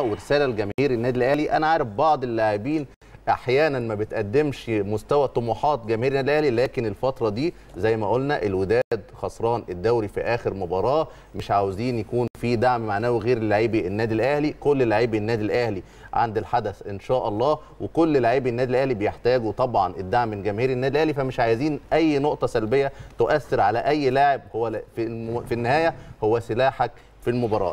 ورساله لجماهير النادي الاهلي انا عارف بعض اللاعبين احيانا ما بتقدمش مستوى طموحات جماهير النادي الاهلي لكن الفتره دي زي ما قلنا الوداد خسران الدوري في اخر مباراه مش عاوزين يكون في دعم معنوي غير لاعبي النادي الاهلي كل لاعبي النادي الاهلي عند الحدث ان شاء الله وكل لاعبي النادي الاهلي بيحتاجوا طبعا الدعم من جماهير النادي الاهلي فمش عايزين اي نقطه سلبيه تؤثر على اي لاعب هو في النهايه هو سلاحك في المباراه